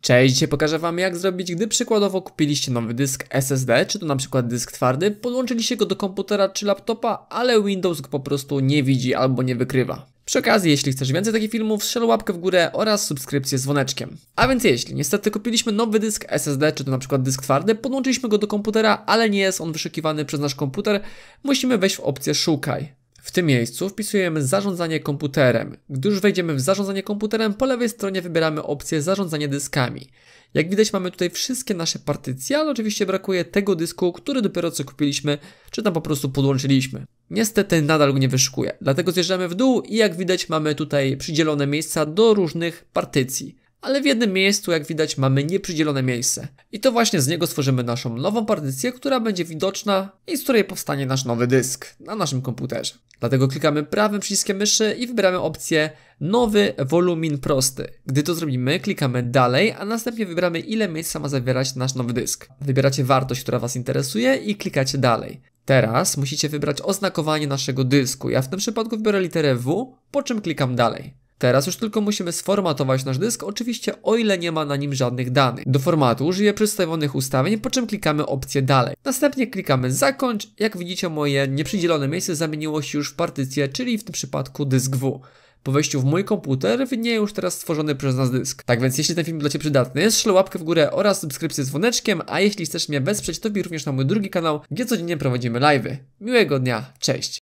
Cześć, dzisiaj pokażę Wam jak zrobić, gdy przykładowo kupiliście nowy dysk SSD, czy to na przykład dysk twardy, podłączyliście go do komputera czy laptopa, ale Windows go po prostu nie widzi albo nie wykrywa. Przy okazji, jeśli chcesz więcej takich filmów, strzel łapkę w górę oraz subskrypcję z dzwoneczkiem. A więc jeśli niestety kupiliśmy nowy dysk SSD, czy to na przykład dysk twardy, podłączyliśmy go do komputera, ale nie jest on wyszukiwany przez nasz komputer, musimy wejść w opcję szukaj. W tym miejscu wpisujemy zarządzanie komputerem. Gdy już wejdziemy w zarządzanie komputerem, po lewej stronie wybieramy opcję zarządzanie dyskami. Jak widać mamy tutaj wszystkie nasze partycje, ale oczywiście brakuje tego dysku, który dopiero co kupiliśmy, czy tam po prostu podłączyliśmy. Niestety nadal go nie wyszukuje, dlatego zjeżdżamy w dół i jak widać mamy tutaj przydzielone miejsca do różnych partycji. Ale w jednym miejscu, jak widać, mamy nieprzydzielone miejsce. I to właśnie z niego stworzymy naszą nową partycję, która będzie widoczna i z której powstanie nasz nowy dysk na naszym komputerze. Dlatego klikamy prawym przyciskiem myszy i wybieramy opcję Nowy wolumin prosty. Gdy to zrobimy, klikamy dalej, a następnie wybieramy ile miejsca ma zawierać nasz nowy dysk. Wybieracie wartość, która Was interesuje i klikacie dalej. Teraz musicie wybrać oznakowanie naszego dysku. Ja w tym przypadku wybiorę literę W, po czym klikam dalej. Teraz już tylko musimy sformatować nasz dysk, oczywiście o ile nie ma na nim żadnych danych. Do formatu użyję przedstawionych ustawień, po czym klikamy opcję dalej. Następnie klikamy zakończ. Jak widzicie moje nieprzydzielone miejsce zamieniło się już w partycję, czyli w tym przypadku dysk W. Po wejściu w mój komputer widnieje już teraz stworzony przez nas dysk. Tak więc jeśli ten film dla Ciebie przydatny jest, szlę łapkę w górę oraz subskrypcję z dzwoneczkiem, a jeśli chcesz mnie wesprzeć, to bij również na mój drugi kanał, gdzie codziennie prowadzimy live'y. Miłego dnia, cześć!